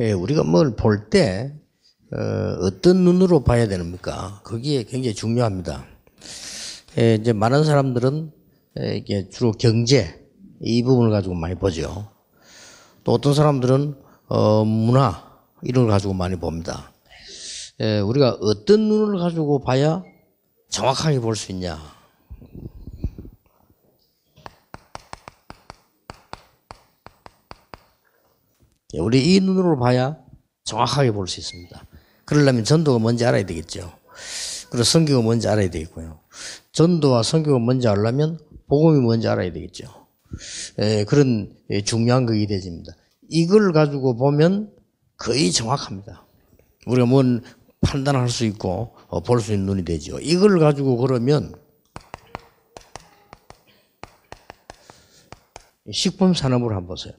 예, 우리가 뭘 볼 때 어, 어떤 눈으로 봐야 되는가? 그게 굉장히 중요합니다. 예, 이제 많은 사람들은 예, 이게 주로 경제 이 부분을 가지고 많이 보죠. 또 어떤 사람들은 어, 문화 이런 걸 가지고 많이 봅니다. 예, 우리가 어떤 눈을 가지고 봐야 정확하게 볼 수 있냐? 예, 우리 이 눈으로 봐야 정확하게 볼 수 있습니다. 그러려면 전도가 뭔지 알아야 되겠죠. 그리고 성교가 뭔지 알아야 되겠고요. 전도와 성교가 뭔지 알려면 복음이 뭔지 알아야 되겠죠. 에, 예, 그런 예, 중요한 것이 되집니다. 이걸 가지고 보면 거의 정확합니다. 우리가 뭔 판단할 수 있고 어, 볼수 있는 눈이 되죠. 이걸 가지고 그러면 식품 산업을 한번 보세요.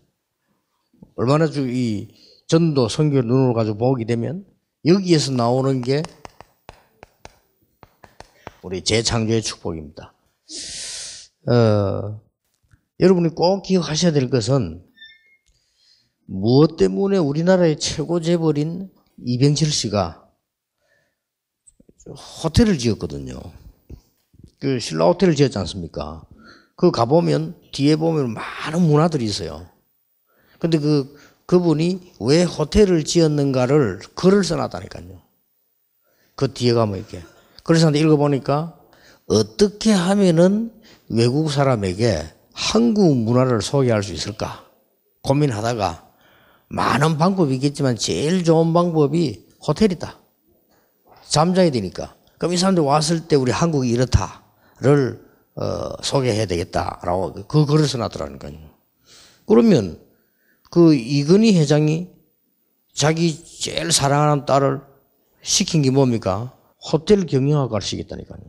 얼마나 주 이 전도 성교 눈으로 가지고 보게 되면 여기에서 나오는 게 우리 재창조의 축복입니다. 어, 여러분이 꼭 기억하셔야 될 것은 무엇 때문에 우리나라의 최고 재벌인 이병철 씨가 호텔을 지었거든요. 그 신라 호텔을 지었지 않습니까? 그 가보면 뒤에 보면 많은 문화들이 있어요. 근데 그, 그분이 왜 호텔을 지었는가를 글을 써놨다니까요. 그 뒤에 가면 이렇게. 그래서 읽어보니까 어떻게 하면은 외국 사람에게 한국 문화를 소개할 수 있을까 고민하다가 많은 방법이 있겠지만 제일 좋은 방법이 호텔이다. 잠자야 되니까. 그럼 이 사람들 왔을 때 우리 한국이 이렇다를 어, 소개해야 되겠다라고 그 글을 써놨더라는 거예요. 그러면 그이근희 회장이 자기 제일 사랑하는 딸을 시킨 게 뭡니까? 호텔 경영학과를 시켰다니까요.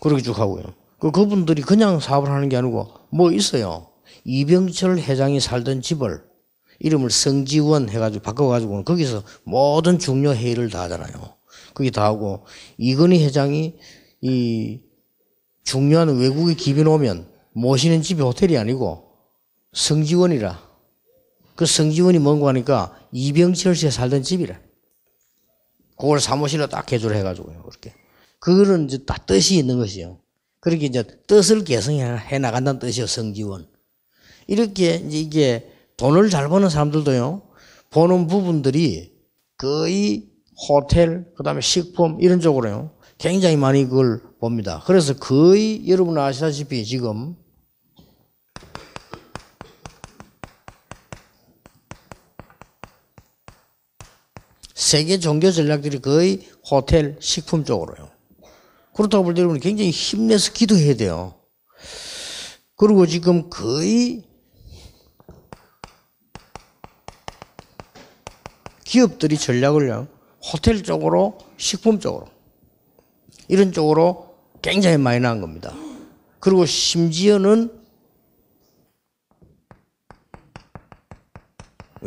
그렇게 쭉 하고요. 그, 그분들이 그냥 사업을 하는 게 아니고 뭐 있어요. 이병철 회장이 살던 집을 이름을 성지원 해가지고 바꿔가지고 거기서 모든 중요 회의를 다 하잖아요. 그게 다 하고 이근희 회장이 이 중요한 외국의 기빈 오면 모시는 집이 호텔이 아니고 성지원이라 그 성지훈이 뭔고 하니까 이병철 씨가 살던 집이래. 그걸 사무실로 딱 개조를 해가지고요. 그렇게. 그거는 이제 다 뜻이 있는 것이요. 그렇게 이제 뜻을 개성해 나간다는 뜻이요. 성지원. 이렇게 이제 이게 돈을 잘 버는 사람들도요. 보는 부분들이 거의 호텔, 그 다음에 식품 이런 쪽으로요. 굉장히 많이 그걸 봅니다. 그래서 거의 여러분 아시다시피 지금 세계 종교 전략들이 거의 호텔, 식품 쪽으로요. 그렇다고 볼 때는 굉장히 힘내서 기도해야 돼요. 그리고 지금 거의 기업들이 전략을요. 호텔 쪽으로, 식품 쪽으로. 이런 쪽으로 굉장히 많이 나온 겁니다. 그리고 심지어는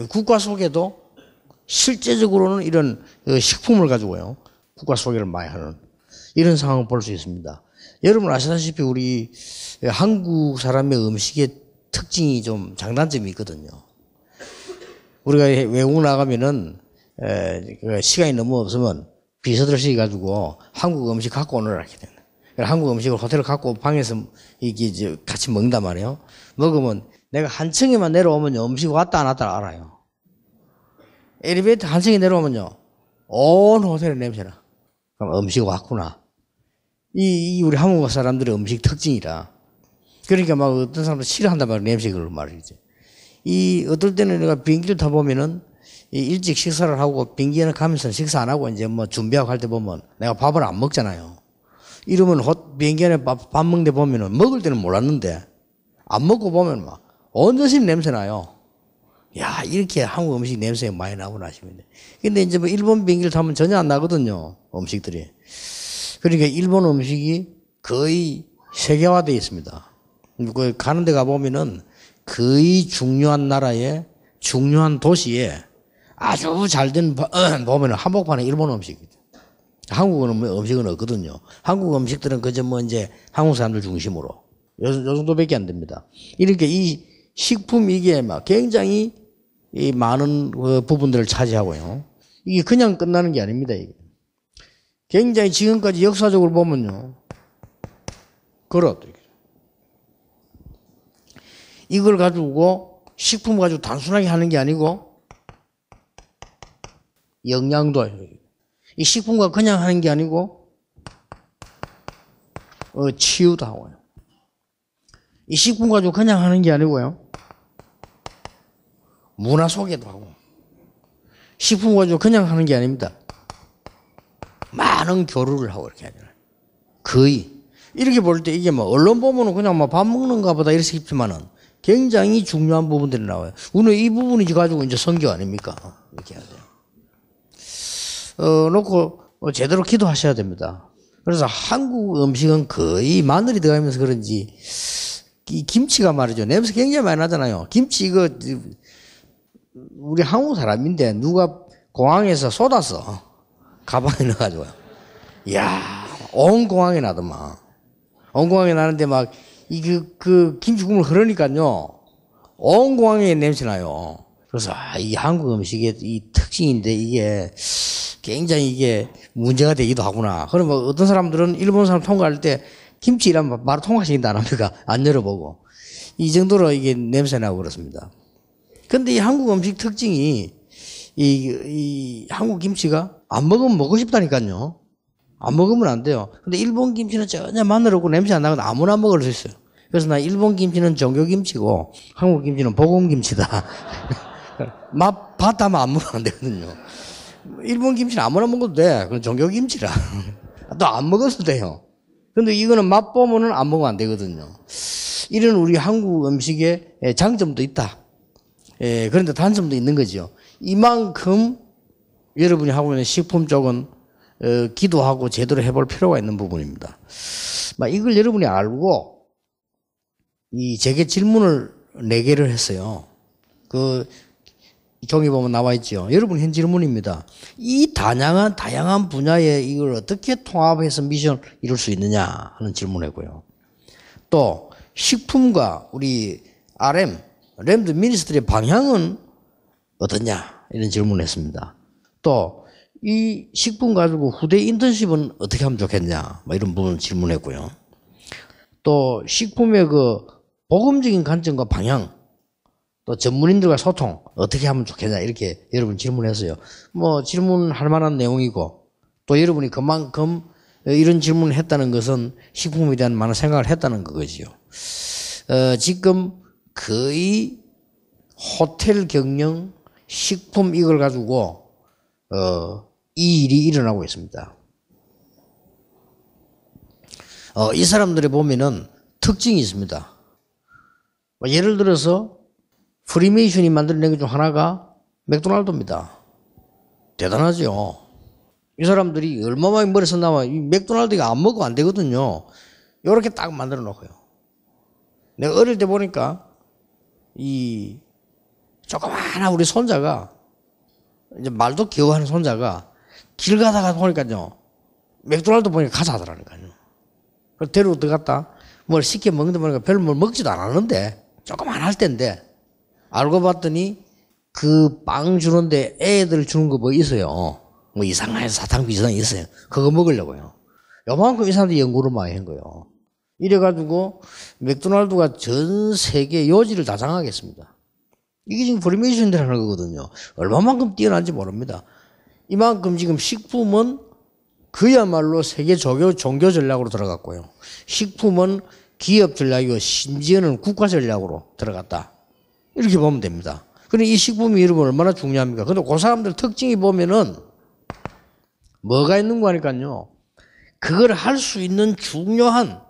국가 속에도 실제적으로는 이런 어, 식품을 가지고요. 국가 소개를 많이 하는 이런 상황을 볼 수 있습니다. 여러분 아시다시피 우리 한국 사람의 음식의 특징이 좀 장단점이 있거든요. 우리가 외국 나가면은 그 시간이 너무 없으면 비서들시 가지고 한국 음식 갖고 오느라 이렇게 되는. 한국 음식을 호텔을 갖고 방에서 이게 같이 먹는단 말이에요. 먹으면 내가 한 층에만 내려오면 음식 왔다 안 왔다 알아요. 엘리베이터 한 층이 내려오면요. 온 호텔의 냄새나. 그럼 음식 왔구나. 이, 이 우리 한국 사람들의 음식 특징이라. 그러니까 막 어떤 사람도 싫어한단 말이야. 냄새 그런 말이지. 이 어떨 때는 내가 비행기를 타 보면은 일찍 식사를 하고 비행기에는 가면서 식사 안 하고 이제 뭐 준비하고 할 때 보면 내가 밥을 안 먹잖아요. 이러면 헛 비행기 안에 밥, 밥 먹는데 보면은 먹을 때는 몰랐는데 안 먹고 보면 막 언제신 냄새 나요. 야, 이렇게 한국 음식 냄새 많이 나구나 하시면 돼. 근데 이제 뭐 일본 비행기를 타면 전혀 안 나거든요. 음식들이. 그러니까 일본 음식이 거의 세계화되어 있습니다. 그 가는 데 가보면은 거의 중요한 나라의 중요한 도시에 아주 잘 된 보면은 한복판에 일본 음식이죠. 한국은 뭐 음식은 없거든요. 한국 음식들은 그저 뭐 이제 한국 사람들 중심으로 요, 요 정도밖에 안 됩니다. 이렇게 이 식품 이게 막 굉장히 이 많은 어, 부분들을 차지하고요. 이게 그냥 끝나는 게 아닙니다. 이게. 굉장히 지금까지 역사적으로 보면요. 그렇 이걸 가지고 식품 가지고 단순하게 하는 게 아니고 영양도 이 식품과 그냥 하는 게 아니고 어, 치유도 하고요. 이 식품 가지고 그냥 하는 게 아니고요. 문화 소개도 하고 식품 원조 그냥 하는 게 아닙니다. 많은 교류를 하고 이렇게 하잖아요. 거의 이렇게 볼 때 이게 뭐 언론 보면은 그냥 막밥 뭐 먹는가 보다 이렇게 싶지만은 굉장히 중요한 부분들이 나와요. 오늘 이 부분이 가지고 이제 성교 아닙니까? 이렇게 해야 돼요. 어, 놓고 뭐 제대로 기도하셔야 됩니다. 그래서 한국 음식은 거의 마늘이 들어가면서 그런지 김치가 말이죠. 냄새 굉장히 많이 나잖아요. 김치 이거 우리 한국 사람인데 누가 공항에서 쏟았어. 가방에 넣어가지고 이야, 온 공항에 나더만. 온 공항에 나는데 막, 이, 그, 그, 김치 국물 흐르니까요. 온 공항에 냄새나요. 그래서, 아, 이 한국 음식의 이 특징인데 이게 굉장히 이게 문제가 되기도 하구나. 그러면 뭐 어떤 사람들은 일본 사람 통과할 때 김치 이러면 바로 통과시킨다 안 합니까? 안 열어보고. 이 정도로 이게 냄새나고 그렇습니다. 근데 이 한국 음식 특징이 이, 이 한국 김치가 안 먹으면 먹고 싶다니까요. 안 먹으면 안 돼요. 근데 일본 김치는 전혀 마늘 없고 냄새 안 나고 아무나 먹을 수 있어요. 그래서 나 일본 김치는 정교 김치고 한국 김치는 보금 김치다. 맛 봤다면 안 먹으면 안 되거든요. 일본 김치는 아무나 먹어도 돼. 그건 정교 김치라. 또 안 먹어도 돼요. 근데 이거는 맛보면은 안 먹으면 안 되거든요. 이런 우리 한국 음식의 장점도 있다. 예, 그런데 단점도 있는 거죠. 이만큼 여러분이 하고 있는 식품 쪽은 어, 기도하고 제대로 해볼 필요가 있는 부분입니다. 이걸 여러분이 알고 이 제게 질문을 네 개를 했어요. 그 종이 보면 나와 있죠. 여러분 현 질문입니다. 이 다양한 다양한 분야에 이걸 어떻게 통합해서 미션 이룰 수 있느냐 하는 질문이고요. 또 식품과 우리 RM 램드 미니스트리 방향은 어떠냐? 이런 질문을 했습니다. 또, 이 식품 가지고 후대 인턴십은 어떻게 하면 좋겠냐? 뭐 이런 부분 을 질문했고요. 또, 식품의 그 복음적인 관점과 방향, 또 전문인들과 소통, 어떻게 하면 좋겠냐? 이렇게 여러분 질문했어요. 뭐, 질문할 만한 내용이고, 또 여러분이 그만큼 이런 질문을 했다는 것은 식품에 대한 많은 생각을 했다는 거지요. 어, 지금 거의 호텔 경영, 식품 이걸 가지고 어, 이 일이 일어나고 있습니다. 어, 이사람들의 보면은 특징이 있습니다. 뭐 예를 들어서 프리메이션이 만들어낸 것 중 하나가 맥도날드입니다. 대단하죠. 이 사람들이 얼마만이 머리에서 나와 이 맥도날드가 안먹으면안 되거든요. 이렇게 딱 만들어 놓고요. 내가 어릴 때 보니까 이 조그마한 우리 손자가 이제 말도 기어하는 손자가 길 가다가 보니까요 맥도날드 보니까 가자더라니까요. 그래서 데리고 들어갔다 뭘 시켜 먹는데 보니까 별로 뭘 먹지도 않았는데 조그만 할 텐데 알고 봤더니 그 빵 주는데 애들 주는 거 뭐 있어요. 뭐 이상한 사탕 비슷한 있어요. 그거 먹으려고요. 요만큼 이상한테 연구를 많이 한 거예요. 이래가지고 맥도날드가 전 세계 요지를 다 장악했습니다. 이게 지금 프리메이션이라는 거거든요. 얼마만큼 뛰어난지 모릅니다. 이만큼 지금 식품은 그야말로 세계 조교, 종교 전략으로 들어갔고요. 식품은 기업 전략이고 심지어는 국가 전략으로 들어갔다. 이렇게 보면 됩니다. 그런데 이 식품이 여러분 얼마나 중요합니까? 근데 그 사람들 특징이 보면은 뭐가 있는 거 아닐까요? 그걸 할 수 있는 중요한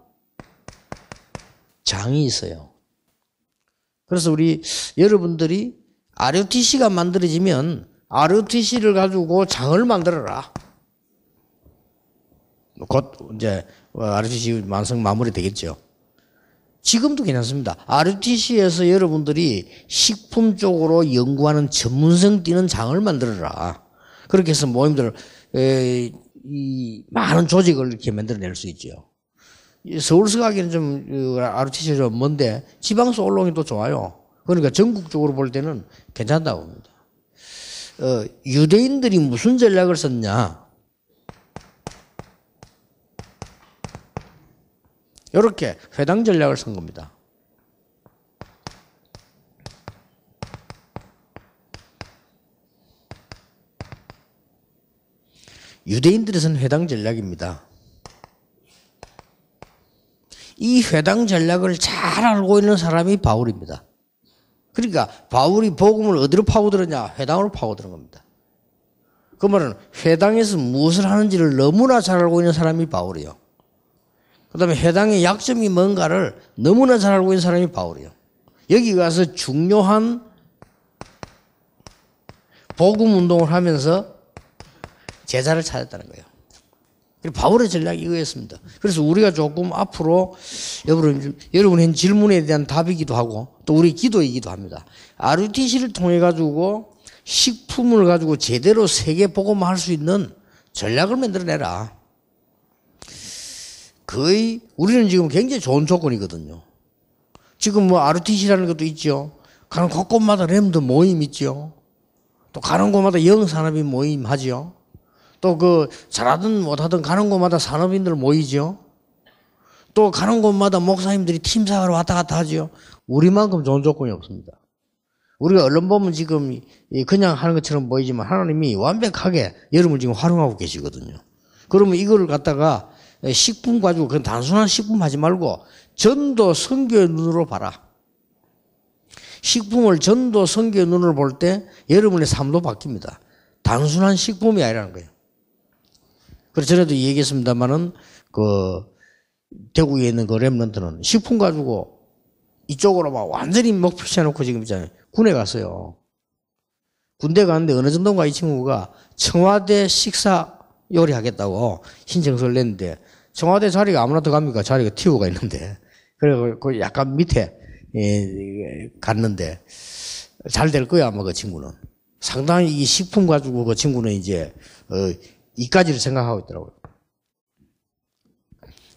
장이 있어요. 그래서 우리 여러분들이 ROTC가 만들어지면 ROTC를 가지고 장을 만들어라. 곧 이제 ROTC 완성 마무리 되겠죠. 지금도 괜찮습니다. ROTC에서 여러분들이 식품 쪽으로 연구하는 전문성 뛰는 장을 만들어라. 그렇게 해서 모임들 에, 이 많은 조직을 이렇게 만들어낼 수 있죠. 서울서 가기는 좀 ROTC 어, 좀 먼데 지방서 올라오기 또 좋아요. 그러니까 전국적으로 볼 때는 괜찮다고 봅니다. 어, 유대인들이 무슨 전략을 썼냐? 이렇게 회당 전략을 쓴 겁니다. 유대인들에서는 회당 전략입니다. 이 회당 전략을 잘 알고 있는 사람이 바울입니다. 그러니까 바울이 복음을 어디로 파고들었냐? 회당으로 파고드는 겁니다. 그 말은 회당에서 무엇을 하는지를 너무나 잘 알고 있는 사람이 바울이요. 그 다음에 회당의 약점이 뭔가를 너무나 잘 알고 있는 사람이 바울이요. 여기 가서 중요한 복음 운동을 하면서 제자를 찾았다는 거예요. 바울의 전략이 이거였습니다. 그래서 우리가 조금 앞으로 여러분, 여러분의 질문에 대한 답이기도 하고 또 우리 기도이기도 합니다. RUTC를 통해 가지고 식품을 가지고 제대로 세계 보고만 할 수 있는 전략을 만들어내라. 거의 우리는 지금 굉장히 좋은 조건이거든요. 지금 뭐 RTC라는 것도 있죠. 가는 곳곳마다 램드 모임 있죠. 또 가는 곳마다 영산업이 모임 하지요. 또그 잘하든 못하든 가는 곳마다 산업인들 모이죠. 또 가는 곳마다 목사님들이 팀사가로 왔다 갔다 하죠. 우리만큼 좋은 조건이 없습니다. 우리가 얼른 보면 지금 그냥 하는 것처럼 보이지만 하나님이 완벽하게 여러분 지금 활용하고 계시거든요. 그러면 이걸 갖다가 식품 가지고 그건 단순한 식품 하지 말고 전도 성교의 눈으로 봐라. 식품을 전도 성교의 눈으로 볼 때 여러분의 삶도 바뀝니다. 단순한 식품이 아니라는 거예요. 그래서 전에도 얘기했습니다만은 그 대구에 있는 그 랩런트는 식품 가지고 이쪽으로 막 완전히 목표 시워놓고 지금 있잖아요. 군에 갔어요. 군대 갔는데 어느 정도인가 이 친구가 청와대 식사 요리하겠다고 신청서를 냈는데 청와대 자리가 아무나 들어갑니까? 자리가 티오가 있는데. 그래서 그 약간 밑에 예, 갔는데 잘 될 거야 아마 그 친구는. 상당히 이 식품 가지고 그 친구는 이제 어, 이까지를 생각하고 있더라고요.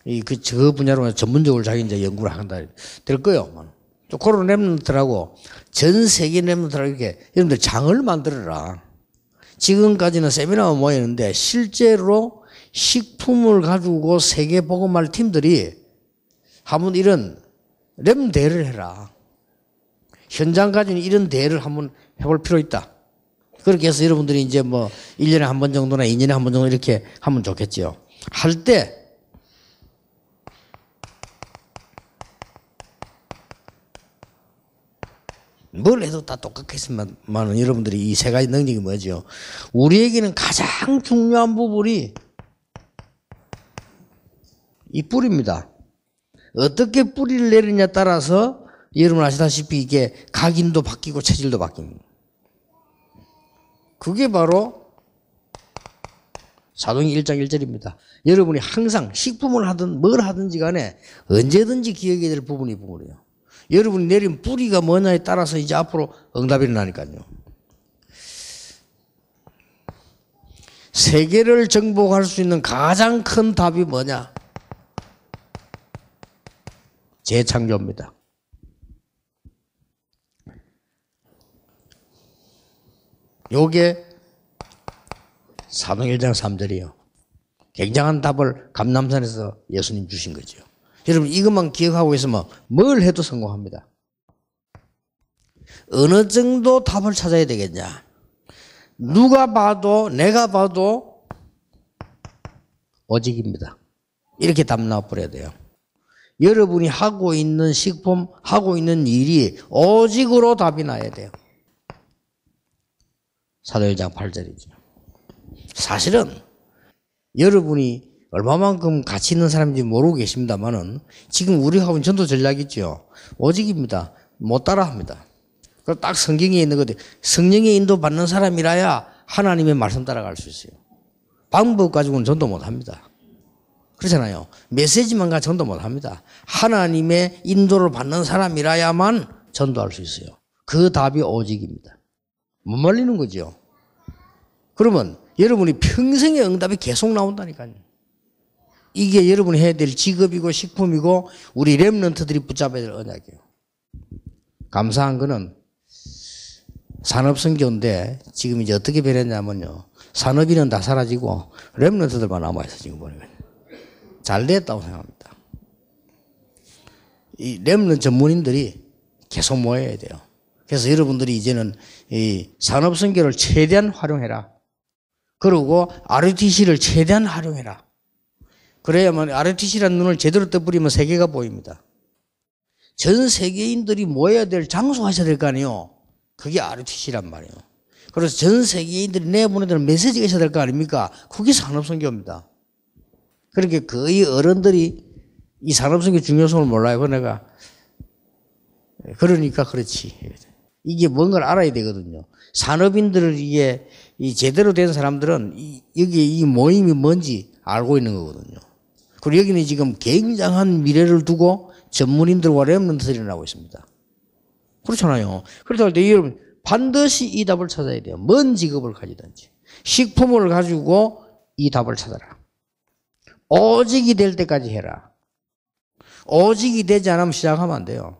이그 저 분야로 전문적으로 자기 이제 연구를 한다 될 거요. 뭐. 또 그런 랩런트라고 전 세계 랩런트라고 이렇게 여러분들 장을 만들어라. 지금까지는 세미나만 모였는데 실제로 식품을 가지고 세계 보고말 팀들이 한번 이런 랩대를 해라. 현장까지는 이런 대회를 한번 해볼 필요 있다. 그렇게 해서 여러분들이 이제 뭐 1년에 한 번 정도나 2년에 한 번 정도 이렇게 하면 좋겠지요. 할 때, 뭘 해도 다 똑같겠지만, 여러분들이 이 세 가지 능력이 뭐죠? 우리에게는 가장 중요한 부분이 이 뿌리입니다. 어떻게 뿌리를 내리냐에 따라서 여러분 아시다시피 이게 각인도 바뀌고 체질도 바뀝니다. 그게 바로 사동행 1장 1절입니다. 여러분이 항상 식품을 하든 뭘 하든지 간에 언제든지 기억해야 될 부분이 부분이에요. 여러분이 내린 뿌리가 뭐냐에 따라서 이제 앞으로 응답이 나니까요. 세계를 정복할 수 있는 가장 큰 답이 뭐냐? 재창조입니다. 요게 사동 1장 3절이요. 굉장한 답을 감남산에서 예수님 주신 거죠. 여러분 이것만 기억하고 있으면 뭘 해도 성공합니다. 어느 정도 답을 찾아야 되겠냐? 누가 봐도 내가 봐도 오직입니다. 이렇게 답 나와버려야 돼요. 여러분이 하고 있는 식품, 하고 있는 일이 오직으로 답이 나야 돼요. 사도행장 8절이죠. 사실은 여러분이 얼마만큼 가치 있는 사람인지 모르고 계십니다만은 지금 우리 하고 전도 전략이지요. 오직입니다. 못 따라합니다. 딱 성경에 있는 것들 성령의 인도 받는 사람이라야 하나님의 말씀 따라갈 수 있어요. 방법 가지고는 전도 못 합니다. 그렇잖아요. 메시지만 가 전도 못 합니다. 하나님의 인도를 받는 사람이라야만 전도할 수 있어요. 그 답이 오직입니다. 못 말리는 거죠. 그러면 여러분이 평생의 응답이 계속 나온다니까요. 이게 여러분이 해야 될 직업이고 식품이고 우리 랩런트들이 붙잡아야 될 언약이에요. 감사한 거는 산업성교인데 지금 이제 어떻게 변했냐면요. 산업인은 다 사라지고 랩런트들만 남아있어 지금 보니잘 됐다고 생각합니다. 이 랩런 전문인들이 계속 모여야 돼요. 그래서 여러분들이 이제는 이 산업 성교를 최대한 활용해라. 그리고 ROTC를 최대한 활용해라. 그래야만 ROTC라는 눈을 제대로 떠버리면 세계가 보입니다. 전 세계인들이 모여야 될 장소가 있어야 될 거 아니에요. 그게 ROTC란 말이에요. 그래서 전 세계인들이 내보내야 될 메시지가 있어야 될 거 아닙니까? 그게 산업 성교입니다 그러니까 거의 어른들이 이 산업 선교 중요성을 몰라요. 그러 그러니까 그렇지. 이게 뭔가를 알아야 되거든요. 산업인들을 이게 이 제대로 된 사람들은 이, 여기 이 모임이 뭔지 알고 있는 거거든요. 그리고 여기는 지금 굉장한 미래를 두고 전문인들과 랩런트들이 나오고 있습니다. 그렇잖아요. 그렇다고 할 때 여러분 반드시 이 답을 찾아야 돼요. 뭔 직업을 가지든지. 식품을 가지고 이 답을 찾아라. 오직이 될 때까지 해라. 오직이 되지 않으면 시작하면 안 돼요.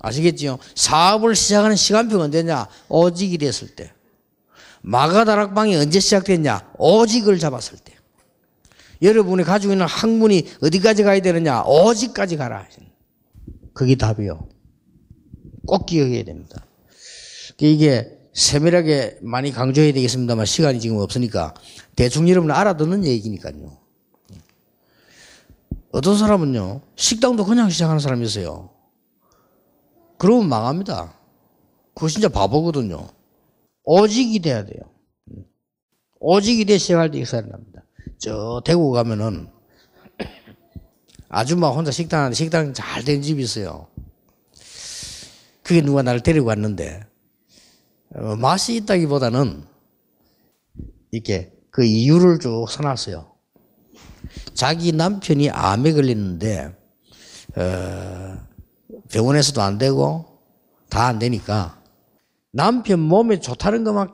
아시겠지요? 사업을 시작하는 시간표가 언제냐? 오직이 됐을 때. 마가다락방이 언제 시작됐냐? 오직을 잡았을 때. 여러분이 가지고 있는 학문이 어디까지 가야 되느냐? 오직까지 가라. 그게 답이요. 꼭 기억해야 됩니다. 그러니까 이게 세밀하게 많이 강조해야 되겠습니다만 시간이 지금 없으니까 대충 여러분 알아듣는 얘기니까요. 어떤 사람은요, 식당도 그냥 시작하는 사람이 세요 그러면 망합니다. 그거 진짜 바보거든요. 오직이 돼야 돼요. 오직이 돼 시작할 때 익살이 납니다. 저 대구 가면은 아줌마 혼자 식당 하는데 식당 잘 된 집이 있어요. 그게 누가 나를 데리고 왔는데 어, 맛이 있다기보다는 이렇게 그 이유를 쭉 써놨어요. 자기 남편이 암에 걸렸는데 어, 병원에서도 안 되고 다 안 되니까 남편 몸에 좋다는 것만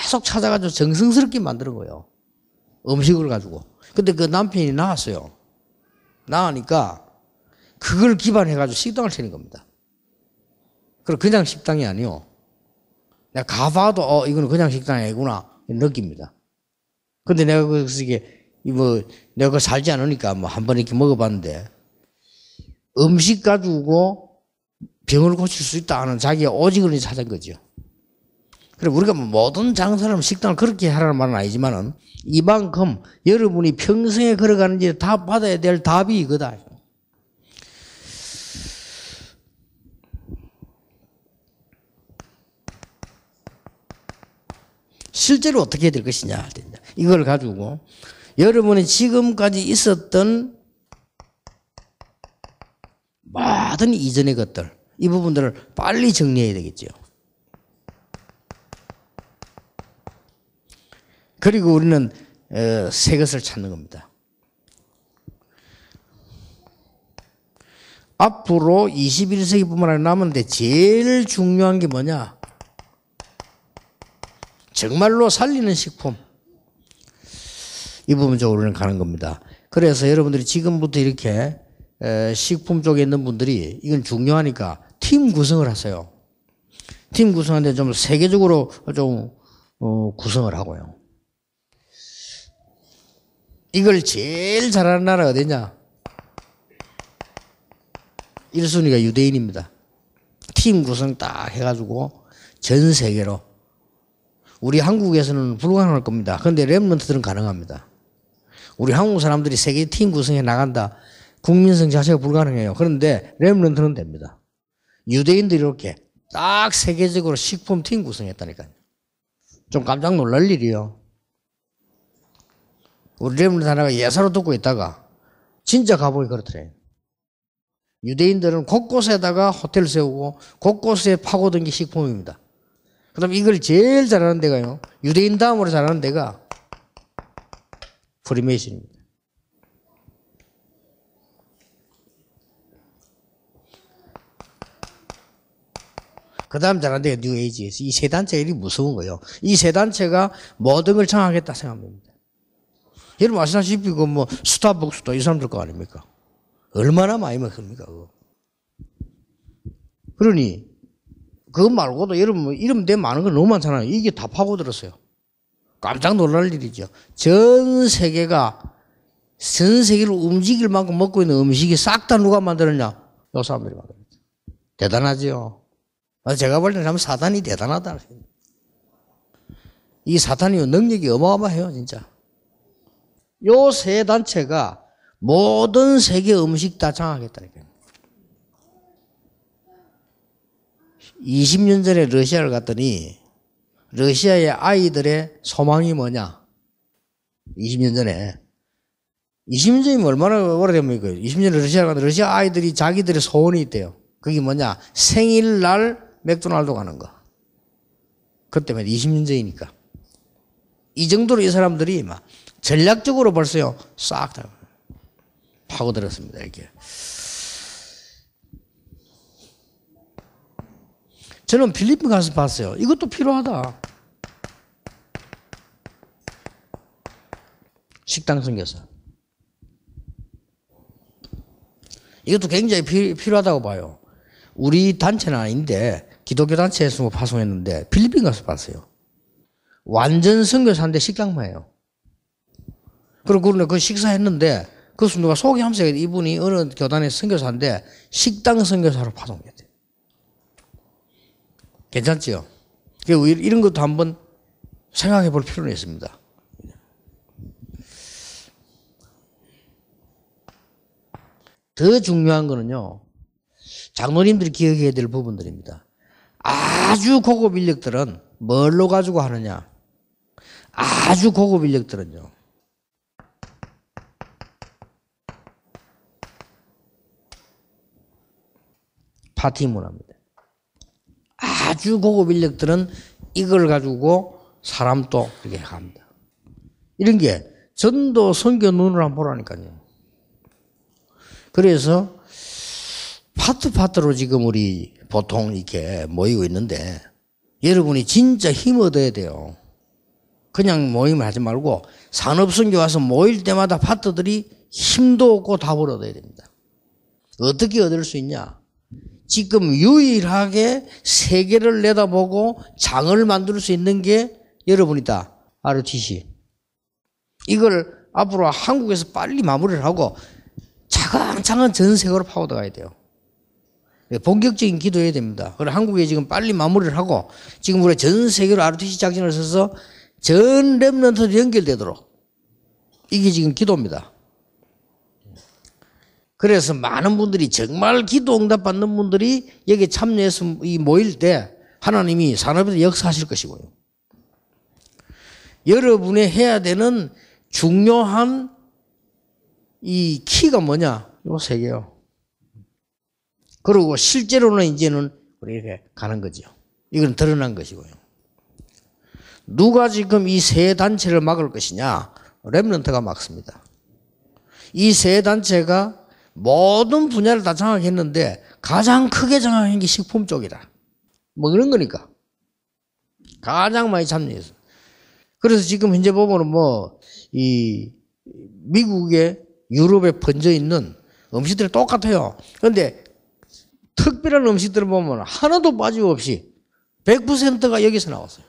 계속 찾아가지고 정성스럽게 만드는 거예요. 음식을 가지고. 근데 그 남편이 나왔어요. 나으니까 그걸 기반해가지고 식당을 차린 겁니다. 그리고 그냥 식당이 아니요. 내가 가봐도, 어, 이거는 그냥 식당이 아니구나. 느낍니다. 근데 내가 그래서 이게, 뭐, 내가 그 살지 않으니까 뭐 한 번 이렇게 먹어봤는데 음식 가지고 병을 고칠 수 있다는 자기의 오직을 찾은 거죠. 그래 우리가 모든 장사를 식당을 그렇게 하라는 말은 아니지만은 이만큼 여러분이 평생에 걸어가는 일에 다 받아야 될 답이 이거다. 실제로 어떻게 될 것이냐. 이걸 가지고 여러분이 지금까지 있었던 모든 이전의 것들 이 부분들을 빨리 정리해야 되겠죠. 그리고 우리는 어, 새 것을 찾는 겁니다. 앞으로 21세기뿐만 아니라 남은데 제일 중요한 게 뭐냐? 정말로 살리는 식품. 이 부분 적으로는 가는 겁니다. 그래서 여러분들이 지금부터 이렇게 식품 쪽에 있는 분들이 이건 중요하니까 팀 구성을 하세요. 팀 구성하는데 좀 세계적으로 좀 어, 구성을 하고요. 이걸 제일 잘하는 나라가 어디냐? 1순위가 유대인입니다. 팀 구성 딱 해가지고 전 세계로. 우리 한국에서는 불가능할 겁니다. 그런데 랩런트들은 가능합니다. 우리 한국 사람들이 세계 팀 구성에 나간다. 국민성 자체가 불가능해요. 그런데 렘런트는 됩니다. 유대인들이 이렇게 딱 세계적으로 식품팀 구성했다니까요. 좀 깜짝 놀랄 일이요. 우리 렘런트 하나가 예사로 듣고 있다가 진짜 가보기 그렇더래요. 유대인들은 곳곳에다가 호텔 세우고 곳곳에 파고든 게 식품입니다. 그럼 다 이걸 제일 잘하는 데가요. 유대인 다음으로 잘하는 데가 프리메이슨입니다. 그 다음 잘한데 뉴 에이지에서 이 세 단체 일이 무서운 거예요. 이 세 단체가 모든 걸 정하겠다 생각합니다. 여러분 아시다시피 그 뭐 스타벅스도 이 사람들 거 아닙니까? 얼마나 많이 먹습니까? 그거. 그러니 그거 말고도 여러분 뭐 이름 대 많은 거 너무 많잖아요. 이게 다 파고들었어요. 깜짝 놀랄 일이죠. 전 세계가 전 세계를 움직일 만큼 먹고 있는 음식이 싹 다 누가 만들었냐? 요 사람들이 만들었죠. 대단하죠 아, 제가 볼 때는 사단이 대단하다. 이 사탄이 능력이 어마어마해요, 진짜. 요 세 단체가 모든 세계 음식 다 장악했다니까요. 20년 전에 러시아를 갔더니 러시아의 아이들의 소망이 뭐냐? 20년 전에. 20년 전이면 얼마나 오래됩니까? 20년 러시아 가는 러시아 아이들이 자기들의 소원이 있대요. 그게 뭐냐? 생일날 맥도날드 가는 거. 그때면 20년 전이니까. 이 정도로 이 사람들이 막 전략적으로 벌써요, 싹 다 파고들었습니다, 이렇게. 저는 필리핀 가서 봤어요. 이것도 필요하다. 식당 생겨서. 이것도 굉장히 피, 필요하다고 봐요. 우리 단체는 아닌데 기독교 단체에서 뭐 파송했는데 필리핀 가서 봤어요. 완전 선교사인데 식당마예요. 그리고 그런데 그 식사했는데 그것을 누가 소개하면서 이분이 어느 교단의 선교사인데 식당 선교사로 파송됐대요. 괜찮지요? 그 이런 것도 한번 생각해 볼 필요는 있습니다. 더 중요한 거는요, 장로님들이 기억해야 될 부분들입니다. 아주 고급 인력들은 뭘로 가지고 하느냐? 아주 고급 인력들은요. 파티 문화입니다. 아주 고급 인력들은 이걸 가지고 사람 또이렇게 합니다. 이런 게 전도 선교 눈을 한번 보라니까요. 그래서 파트 파트로 지금 우리 보통 이렇게 모이고 있는데 여러분이 진짜 힘 얻어야 돼요. 그냥 모임 하지 말고 산업선교 와서 모일 때마다 파트들이 힘도 없고 답을 얻어야 됩니다. 어떻게 얻을 수 있냐? 지금 유일하게 세계를 내다보고 장을 만들 수 있는 게 여러분이다. ROTC. 이걸 앞으로 한국에서 빨리 마무리를 하고 차근차근 전 세계로 파고들어가야 돼요. 예, 본격적인 기도해야 됩니다. 그리 한국에 지금 빨리 마무리를 하고 지금 우리 전 세계로 RTC 작전을 써서 전랩런트 연결되도록 이게 지금 기도입니다. 그래서 많은 분들이 정말 기도 응답 받는 분들이 여기 참여해서 모일 때 하나님이 산업에서 역사하실 것이고요. 여러분의 해야 되는 중요한 이 키가 뭐냐? 요세 개요. 그리고 실제로는 이제는 이렇게 가는 거죠. 이건 드러난 것이고요. 누가 지금 이 세 단체를 막을 것이냐? 렘런트가 막습니다. 이 세 단체가 모든 분야를 다 장악했는데 가장 크게 장악한 게 식품 쪽이다. 뭐 그런 거니까. 가장 많이 참여해서 그래서 지금 현재 보면은 뭐, 이, 미국에, 유럽에 번져 있는 음식들이 똑같아요. 그런데 특별한 음식들을 보면 하나도 빠짐없이 100%가 여기서 나왔어요.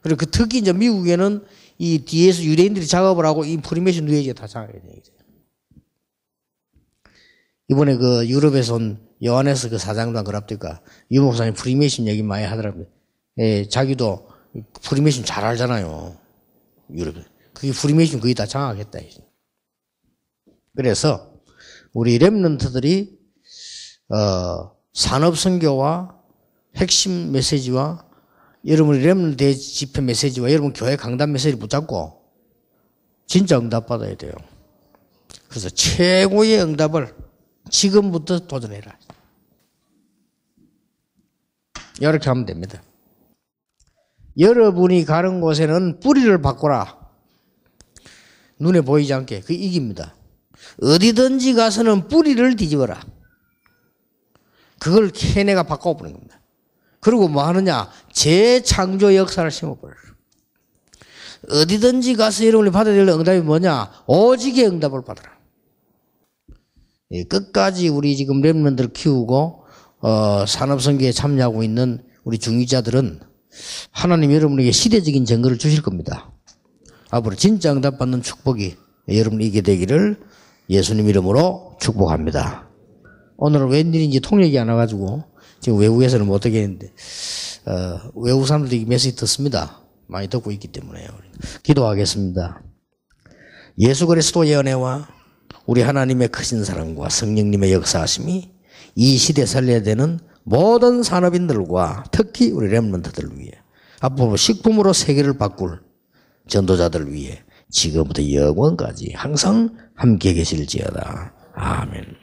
그리고 그 특히 이제 미국에는 이 뒤에서 유대인들이 작업을 하고 이 프리메이션 누에지가 다 작업이 되는 거죠. 이번에 그 유럽에서 온 요한에서 그 사장단 그랍니까 유목사님 프리메이션 얘기 많이 하더라고요. 예, 자기도 프리메이션 잘 알잖아요. 유럽에. 그게 프리메이션 거의 다 장악했다. 그래서 우리 랩런트들이 어, 산업 선교와 핵심 메시지와 여러분의 렘 대집회 메시지와 여러분 교회 강단 메시지 붙잡고 진짜 응답받아야 돼요. 그래서 최고의 응답을 지금부터 도전해라. 이렇게 하면 됩니다. 여러분이 가는 곳에는 뿌리를 바꿔라. 눈에 보이지 않게. 그 이깁니다. 어디든지 가서는 뿌리를 뒤집어라. 그걸 케네가 바꿔버린 겁니다. 그리고 뭐 하느냐? 재창조 역사를 심어버려 어디든지 가서 여러분이 받아야 될 응답이 뭐냐? 오직의 응답을 받아라. 예, 끝까지 우리 지금 랩런들 키우고 어, 산업선교에 참여하고 있는 우리 중위자들은 하나님 여러분에게 시대적인 증거를 주실 겁니다. 앞으로 진짜 응답받는 축복이 여러분에게 되기를 예수님 이름으로 축복합니다. 오늘 웬일인지 통역이 안 와가지고 지금 외국에서는 못 뭐 듣겠는데 어, 외국 사람들이 메시지 듣습니다. 많이 듣고 있기 때문에요. 기도하겠습니다. 예수 그리스도의 은혜와 우리 하나님의 크신 사랑과 성령님의 역사하심이 이 시대 살려야 되는 모든 산업인들과 특히 우리 렘런트들 위해 앞으로 식품으로 세계를 바꿀 전도자들 위해 지금부터 영원까지 항상 함께 계실지어다. 아멘.